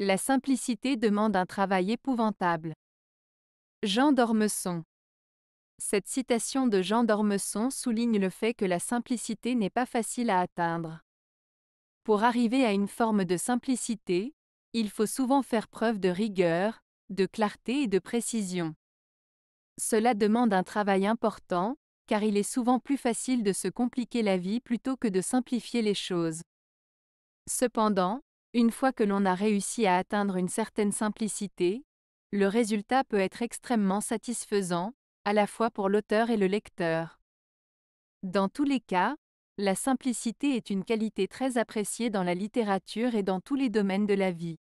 La simplicité demande un travail épouvantable. Jean d'Ormesson. Cette citation de Jean d'Ormesson souligne le fait que la simplicité n'est pas facile à atteindre. Pour arriver à une forme de simplicité, il faut souvent faire preuve de rigueur, de clarté et de précision. Cela demande un travail important, car il est souvent plus facile de se compliquer la vie plutôt que de simplifier les choses. Cependant, une fois que l'on a réussi à atteindre une certaine simplicité, le résultat peut être extrêmement satisfaisant, à la fois pour l'auteur et le lecteur. Dans tous les cas, la simplicité est une qualité très appréciée dans la littérature et dans tous les domaines de la vie.